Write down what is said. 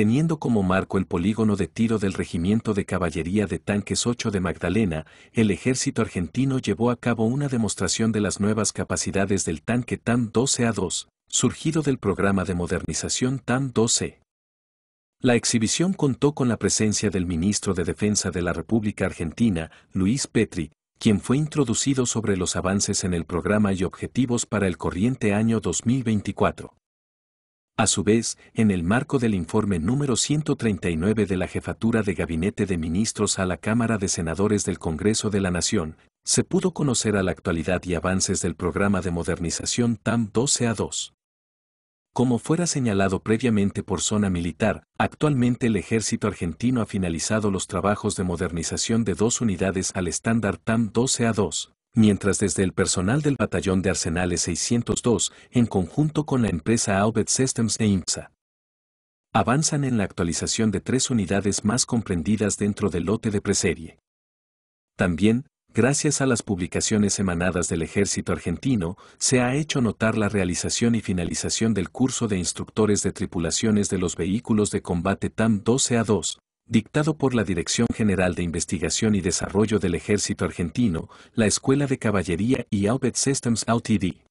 teniendo como marco el polígono de tiro del Regimiento de Caballería de Tanques 8 de Magdalena, el ejército argentino llevó a cabo una demostración de las nuevas capacidades del tanque Tan 12 a 2 surgido del programa de modernización TAM-12. La exhibición contó con la presencia del ministro de Defensa de la República Argentina, Luis Petri, quien fue introducido sobre los avances en el programa y objetivos para el corriente año 2024. A su vez, en el marco del informe número 139 de la Jefatura de Gabinete de Ministros a la Cámara de Senadores del Congreso de la Nación, se pudo conocer a la actualidad y avances del programa de modernización TAM 12A2. Como fuera señalado previamente por zona militar, actualmente el ejército argentino ha finalizado los trabajos de modernización de dos unidades al estándar TAM 12A2, mientras desde el personal del batallón de Arsenales 602, en conjunto con la empresa Albert Systems e IMSA, avanzan en la actualización de tres unidades más comprendidas dentro del lote de preserie. También, gracias a las publicaciones emanadas del ejército argentino, se ha hecho notar la realización y finalización del curso de instructores de tripulaciones de los vehículos de combate TAM 12A2, dictado por la Dirección General de Investigación y Desarrollo del Ejército Argentino, la Escuela de Caballería y Outfit Systems Ltd.